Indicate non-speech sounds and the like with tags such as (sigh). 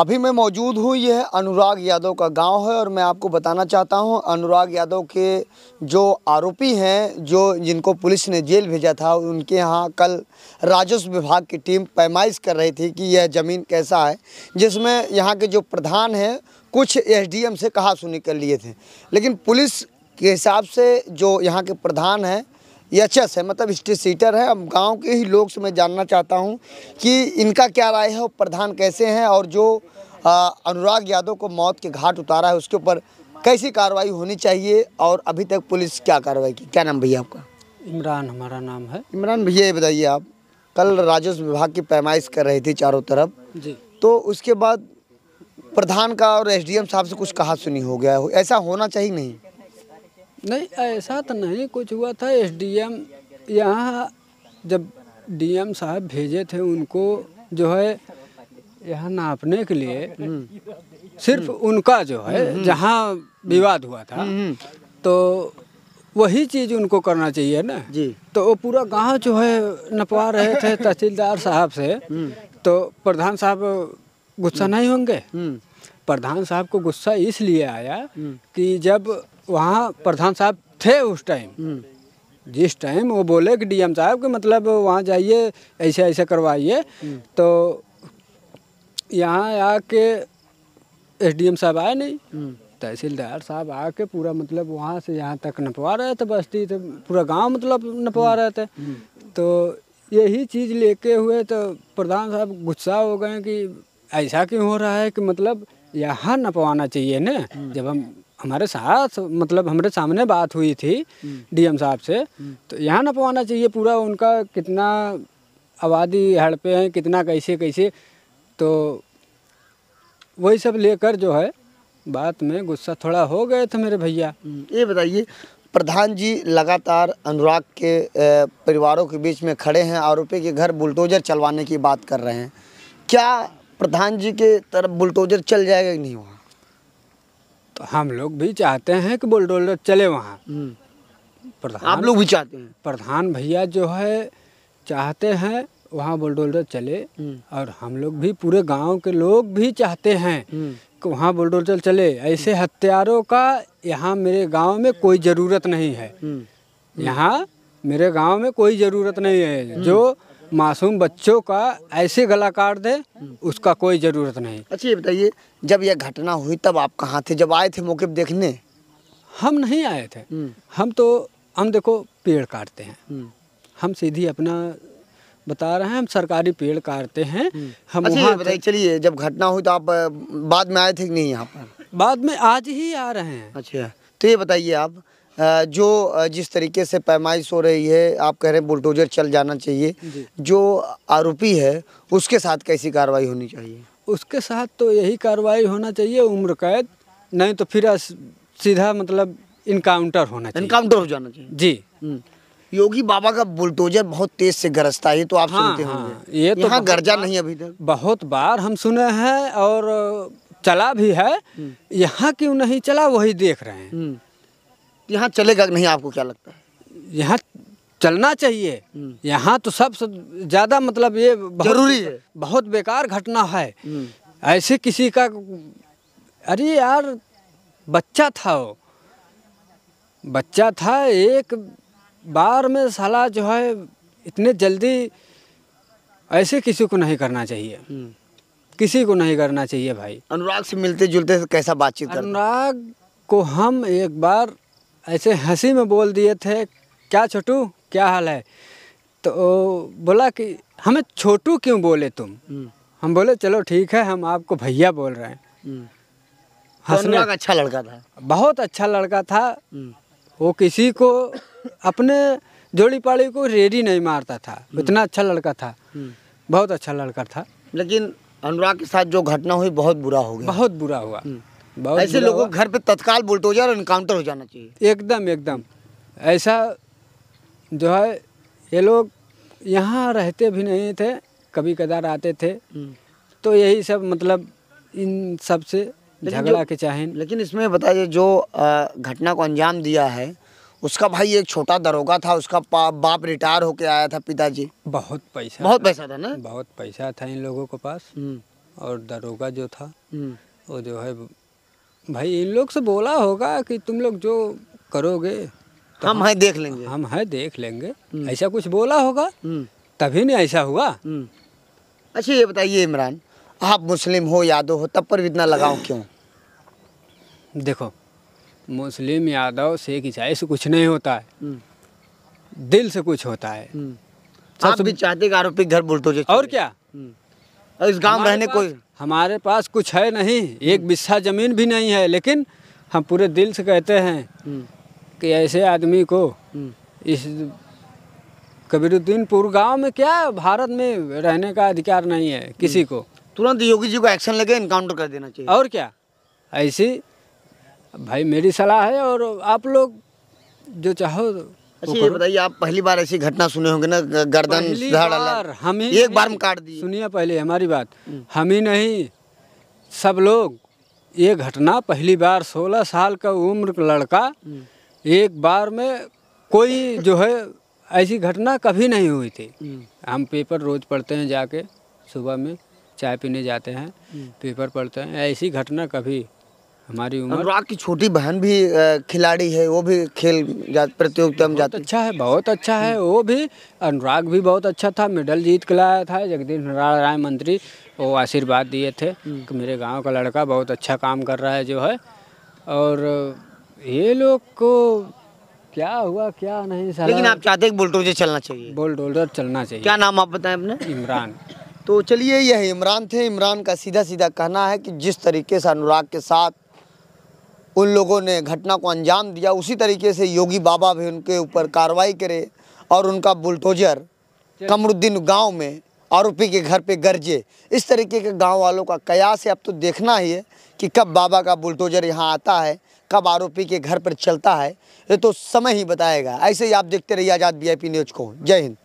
अभी मैं मौजूद हूँ यह अनुराग यादव का गांव है और मैं आपको बताना चाहता हूँ अनुराग यादव के जो आरोपी हैं जो जिनको पुलिस ने जेल भेजा था उनके यहाँ कल राजस्व विभाग की टीम पैमाइश कर रही थी कि यह ज़मीन कैसा है जिसमें यहाँ के जो प्रधान हैं कुछ एसडीएम से कहा सुनी कर लिए थे लेकिन पुलिस के हिसाब से जो यहाँ के प्रधान हैं एच एस है मतलब स्टेट सीटर है अब गांव के ही लोग से मैं जानना चाहता हूं कि इनका क्या राय है और प्रधान कैसे हैं और जो अनुराग यादव को मौत के घाट उतारा है उसके ऊपर कैसी कार्रवाई होनी चाहिए और अभी तक पुलिस क्या कार्रवाई की क्या नाम भैया आपका इमरान हमारा नाम है इमरान भैया ये बताइए आप कल राजस्व विभाग की पैमाइश कर रहे थे चारों तरफ जी तो उसके बाद प्रधान का और एस साहब से कुछ कहा सुनी हो गया ऐसा होना चाहिए नहीं नहीं ऐसा तो नहीं कुछ हुआ था एस डी एम यहाँ जब डी एम साहब भेजे थे उनको जो है यहाँ नापने के लिए सिर्फ हम्म। उनका जो है हम्म, हम्म। जहाँ विवाद हुआ था तो वही चीज़ उनको करना चाहिए ना जी तो वो पूरा गांव जो है नपवा रहे थे तहसीलदार साहब से तो प्रधान साहब गुस्सा नहीं होंगे प्रधान साहब को गुस्सा इसलिए आया कि जब वहाँ प्रधान साहब थे उस टाइम हम्म। जिस टाइम वो बोले कि डीएम साहब कि मतलब वहाँ जाइए ऐसे ऐसे करवाइए हम्म। तो यहाँ आके एसडीएम साहब आए नहीं हम्म। तहसीलदार साहब आके पूरा मतलब वहाँ से यहाँ तक नपवा रहे थे बस्ती तो पूरा गांव मतलब नपवा रहे थे तो यही चीज़ लेके हुए तो प्रधान साहब गुस्सा हो गए कि ऐसा क्यों हो रहा है कि मतलब यहाँ नपवाना चाहिए ना जब हम हमारे साथ मतलब हमारे सामने बात हुई थी हम्म। डीएम साहब से हम्म। तो यहाँ ना पवाना चाहिए पूरा उनका कितना आबादी हड़पे हैं कितना कैसे कैसे तो वही सब लेकर जो है बात में गुस्सा थोड़ा हो गए थे मेरे भैया हम्म, ये बताइए प्रधान जी लगातार अनुराग के परिवारों के बीच में खड़े हैं आरोपी के घर बुलडोजर चलवाने की बात कर रहे हैं क्या प्रधान जी के तरफ बुलडोजर चल जाएगा कि नहीं वहाँ तो हम लोग भी चाहते हैं कि बुलडोजर चले वहाँ हम्म। प्रधान आप लोग भी चाहते हैं प्रधान भैया जो है चाहते हैं वहाँ बुलडोजर चले हम्म। और हम लोग भी पूरे गांव के लोग भी चाहते हैं हम्म। कि वहाँ बुलडोजर चले ऐसे हथियारों का यहाँ मेरे गांव में कोई ज़रूरत नहीं है यहाँ मेरे गांव में कोई ज़रूरत नहीं है जो मासूम बच्चों का ऐसे गला काट दे उसका कोई ज़रूरत नहीं अच्छा ये बताइए जब यह घटना हुई तब आप कहाँ थे जब आए थे मौके पर देखने हम नहीं आए थे हम्म। हम तो हम देखो पेड़ काटते हैं हम्म। हम सीधी अपना बता रहे हैं हम सरकारी पेड़ काटते हैं हम्म। हम अच्छा बताइए चलिए जब घटना हुई तो आप बाद में आए थे कि नहीं यहाँ पर बाद में आज ही आ रहे हैं अच्छा तो ये बताइए आप जो जिस तरीके से पैमाइश हो रही है आप कह रहे हैं बुलडोजर चल जाना चाहिए जो आरोपी है उसके साथ कैसी कार्रवाई होनी चाहिए उसके साथ तो यही कार्रवाई होना चाहिए उम्र कैद नहीं तो फिर सीधा मतलब इनकाउंटर होना चाहिए इनकाउंटर हो जाना चाहिए जी हम्म। योगी बाबा का बुलडोजर बहुत तेज से गरजता है तो आप हाँ, सुनते हाँ, ये तो यहाँ गरजा नहीं अभी तक बहुत बार हम सुने हैं और चला भी है हम्म। यहाँ क्यों नहीं चला वही देख रहे हैं हम्म। यहाँ चलेगा नहीं आपको क्या लगता है यहाँ चलना चाहिए हम्म। यहाँ तो सबसे ज़्यादा मतलब ये जरूरी है बहुत बेकार घटना है हम्म। ऐसे किसी का अरे यार बच्चा था वो बच्चा था एक बार में साला जो है इतने जल्दी ऐसे किसी को नहीं करना चाहिए हम्म। किसी को नहीं करना चाहिए भाई अनुराग से मिलते जुलते कैसा बातचीत अनुराग को हम एक बार ऐसे हंसी में बोल दिए थे क्या छोटू क्या हाल है तो बोला कि हमें छोटू क्यों बोले तुम हम्म। हम बोले चलो ठीक है हम आपको भैया बोल रहे हैं हम्म। तो हंसने का अच्छा लड़का था बहुत अच्छा लड़का था हम्म। वो किसी को अपने जोड़ी पाड़ी को रेडी नहीं मारता था इतना अच्छा लड़का था बहुत अच्छा लड़का था लेकिन अनुराग के साथ जो घटना हुई बहुत बुरा हो गया बहुत बुरा हुआ ऐसे लोगों के घर पे तत्काल बुलडोजर और इनकाउंटर हो जाना चाहिए एकदम एकदम ऐसा जो है ये लोग यहाँ रहते भी नहीं थे कभी कदार आते थे हम्म। तो यही सब मतलब इन सब से झगड़ा के चाहे लेकिन इसमें बताइए जो घटना को अंजाम दिया है उसका भाई एक छोटा दरोगा था उसका बाप रिटायर होके आया था पिताजी बहुत पैसा बहुत पैसा था ना बहुत पैसा था इन लोगों के पास हम्म। और दरोगा जो था हम्म। वो जो है भाई इन लोग से बोला होगा कि तुम लोग जो करोगे तो हम है देख लेंगे हम है देख लेंगे हम्म। ऐसा कुछ बोला होगा हम्म। तभी नहीं ऐसा हुआ हम्म। अच्छा ये बताइए इमरान आप मुस्लिम हो यादव हो तब पर इतना लगाओ क्यों देखो मुस्लिम यादव सिख ईसाई से कुछ नहीं होता है दिल से कुछ होता है आप भी चाहते आरोपी घर बोलते और क्या इस गांव रहने को हमारे पास कुछ है नहीं एक बिस्सा जमीन भी नहीं है लेकिन हम पूरे दिल से कहते हैं हम्म। कि ऐसे आदमी को हम्म। इस कबीरुद्दीनपुर गांव में क्या भारत में रहने का अधिकार नहीं है किसी हम्म। को तुरंत योगी जी को एक्शन लेके इनकाउंटर कर देना चाहिए और क्या ऐसी भाई मेरी सलाह है और आप लोग जो चाहो अच्छा ये बताइए आप पहली बार ऐसी घटना सुने होंगे ना गर्दन बार हम ही एक बार में काट दी सुनिए पहले हमारी बात हम्म। हम ही नहीं सब लोग ये घटना पहली बार 16 साल का उम्र का लड़का हम्म। एक बार में कोई जो है ऐसी घटना कभी नहीं हुई थी हम्म। हम पेपर रोज पढ़ते हैं जाके सुबह में चाय पीने जाते हैं पेपर पढ़ते हैं ऐसी घटना कभी हमारी उम्र अनुराग की छोटी बहन भी खिलाड़ी है वो भी खेल प्रतियोगिता में जाती अच्छा है बहुत अच्छा है वो भी अनुराग भी बहुत अच्छा था मेडल जीत के लाया था जगदीश नारायण राय मंत्री वो आशीर्वाद दिए थे हम्म। कि मेरे गाँव का लड़का बहुत अच्छा काम कर रहा है जो है और ये लोग को क्या हुआ क्या नहीं साला लेकिन आप चाहते हैं बुलडोजर चलना चाहिए बुलडोजर चलना चाहिए क्या नाम आप बताएं अपने इमरान (laughs) तो चलिए यह इमरान थे इमरान का सीधा सीधा कहना है कि जिस तरीके से अनुराग के साथ उन लोगों ने घटना को अंजाम दिया उसी तरीके से योगी बाबा भी उनके ऊपर कार्रवाई करे और उनका बुलटोजर कमरुद्दीन गांव में आरोपी के घर पे गरजे इस तरीके के गांव वालों का कयास है अब तो देखना ही है कि कब बाबा का बुलटोजर यहाँ आता है कब आरोपी के घर पर चलता है ये तो समय ही बताएगा ऐसे ही आप देखते रहिए आज़ाद बी न्यूज को जय हिंद